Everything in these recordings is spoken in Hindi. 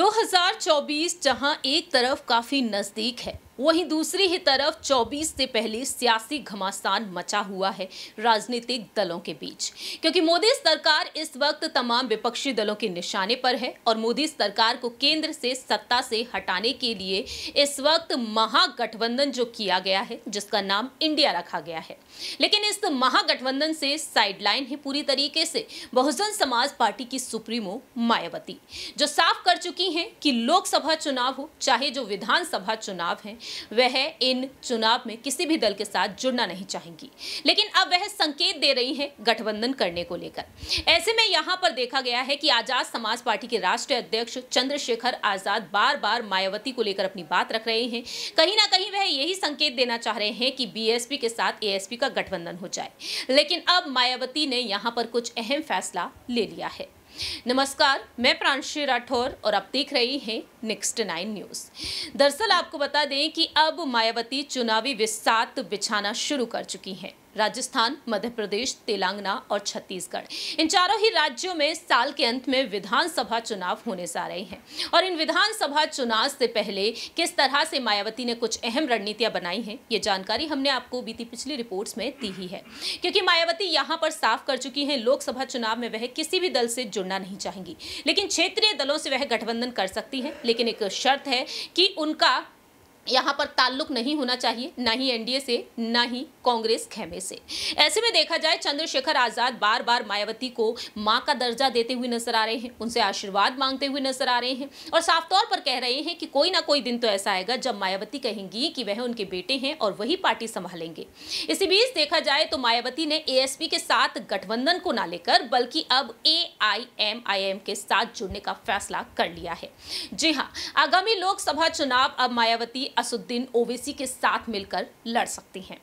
2024 जहां एक तरफ काफ़ी नज़दीक है वहीं दूसरी ही तरफ 24 से पहले सियासी घमासान मचा हुआ है राजनीतिक दलों के बीच क्योंकि मोदी सरकार इस वक्त तमाम विपक्षी दलों के निशाने पर है और मोदी सरकार को केंद्र से सत्ता से हटाने के लिए इस वक्त महागठबंधन जो किया गया है जिसका नाम इंडिया रखा गया है लेकिन इस महागठबंधन से साइडलाइन है पूरी तरीके से बहुजन समाज पार्टी की सुप्रीमो मायावती जो साफ कर चुकी हैं कि लोकसभा चुनाव हो चाहे जो विधानसभा चुनाव है वह इन चुनाव में किसी भी दल के साथ जुड़ना नहीं चाहेंगी लेकिन अब वह संकेत दे रही हैं गठबंधन करने को लेकर ऐसे में यहां पर देखा गया है कि आज़ाद समाज पार्टी के राष्ट्रीय अध्यक्ष चंद्रशेखर आज़ाद बार बार मायावती को लेकर अपनी बात रख रहे हैं कहीं ना कहीं वह यही संकेत देना चाह रहे हैं कि बी के साथ ए का गठबंधन हो जाए लेकिन अब मायावती ने यहाँ पर कुछ अहम फैसला ले लिया है नमस्कार मैं प्रांशी राठौर और आप देख रही हैं नेक्स्ट नाइन न्यूज़ दरअसल आपको बता दें कि अब मायावती चुनावी विस्तार बिछाना शुरू कर चुकी हैं राजस्थान मध्य प्रदेश तेलंगाना और छत्तीसगढ़ इन चारों ही राज्यों में साल के अंत में विधानसभा चुनाव होने जा रहे हैं और इन विधानसभा चुनाव से पहले किस तरह से मायावती ने कुछ अहम रणनीतियां बनाई हैं ये जानकारी हमने आपको बीती पिछली रिपोर्ट्स में दी ही है क्योंकि मायावती यहाँ पर साफ कर चुकी हैं लोकसभा चुनाव में वह किसी भी दल से जुड़ना नहीं चाहेंगी लेकिन क्षेत्रीय दलों से वह गठबंधन कर सकती है लेकिन एक शर्त है कि उनका यहाँ पर ताल्लुक नहीं होना चाहिए ना ही एनडीए से ना ही कांग्रेस खेमे से ऐसे में देखा जाए चंद्रशेखर आजाद बार बार मायावती को माँ का दर्जा देते हुए नजर आ रहे हैं उनसे आशीर्वाद मांगते हुए नजर आ रहे हैं और साफ तौर पर कह रहे हैं कि कोई ना कोई दिन तो ऐसा आएगा जब मायावती कहेंगी कि वह उनके बेटे हैं और वही पार्टी संभालेंगे इसी बीच देखा जाए तो मायावती ने ए के साथ गठबंधन को ना लेकर बल्कि अब ए के साथ जुड़ने का फैसला कर लिया है जी हाँ आगामी लोकसभा चुनाव अब मायावती असुद्दीन ओवैसी के साथ मिलकर लड़ सकती हैं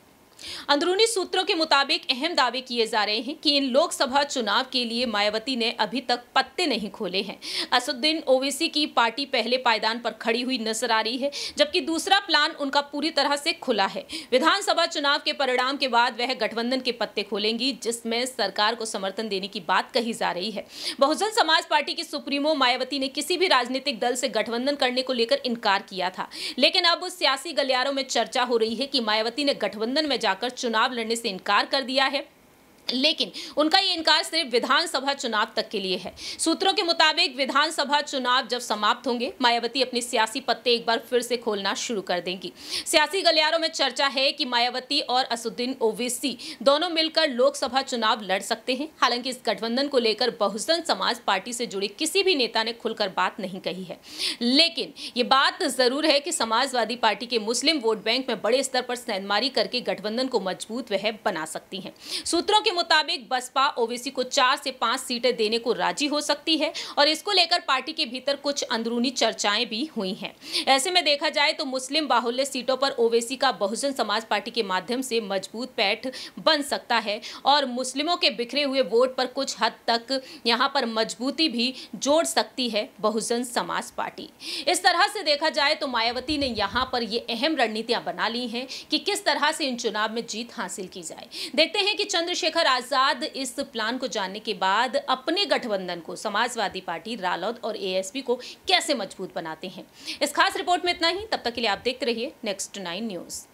अंदरूनी सूत्रों के मुताबिक अहम दावे किए जा रहे हैं कि इन लोकसभा चुनाव के लिए मायावती ने अभी तक पत्ते नहीं खोले हैं असुद्दीन ओवैसी की पार्टी पहले पायदान पर खड़ी हुई नजर आ रही है जबकि दूसरा प्लान उनका पूरी तरह से खुला है विधानसभा चुनाव के परिणाम के बाद वह गठबंधन के पत्ते खोलेंगी जिसमें सरकार को समर्थन देने की बात कही जा रही है बहुजन समाज पार्टी की सुप्रीमो मायावती ने किसी भी राजनीतिक दल से गठबंधन करने को लेकर इनकार किया था लेकिन अब सियासी गलियारों में चर्चा हो रही है कि मायावती ने गठबंधन में जाकर चुनाव लड़ने से इनकार कर दिया है लेकिन उनका ये इनकार सिर्फ विधानसभा चुनाव तक के लिए है सूत्रों के मुताबिक विधानसभा चुनाव जब समाप्त होंगे मायावती अपनी सियासी पत्ते एक बार फिर से खोलना शुरू कर देंगी सियासी गलियारों में चर्चा है कि मायावती और असुद्दीन ओवैसी दोनों मिलकर लोकसभा चुनाव लड़ सकते हैं हालांकि इस गठबंधन को लेकर बहुजन समाज पार्टी से जुड़े किसी भी नेता ने खुलकर बात नहीं कही है लेकिन ये बात जरूर है कि समाजवादी पार्टी के मुस्लिम वोट बैंक में बड़े स्तर पर सैनमारी करके गठबंधन को मजबूत वह बना सकती है सूत्रों के मुताबिक बसपा ओबीसी को चार से पांच सीटें देने को राजी हो सकती है और इसको लेकर पार्टी के भीतर कुछ अंदरूनी चर्चाएं भी हुई हैं ऐसे में देखा जाए तो मुस्लिम बाहुल्य सीटों पर ओवैसी का बहुजन समाज पार्टी के माध्यम से मजबूत पैठ बन सकता है और मुस्लिमों के बिखरे हुए वोट पर कुछ हद तक यहाँ पर मजबूती भी जोड़ सकती है बहुजन समाज पार्टी इस तरह से देखा जाए तो मायावती ने यहाँ पर ये अहम रणनीतियाँ बना ली हैं कि किस तरह से इन चुनाव में जीत हासिल की जाए देखते हैं कि चंद्रशेखर आजाद इस प्लान को जानने के बाद अपने गठबंधन को समाजवादी पार्टी रालोद और एएसपी को कैसे मजबूत बनाते हैं इस खास रिपोर्ट में इतना ही तब तक के लिए आप देखते रहिए नेक्स्ट नाइन न्यूज़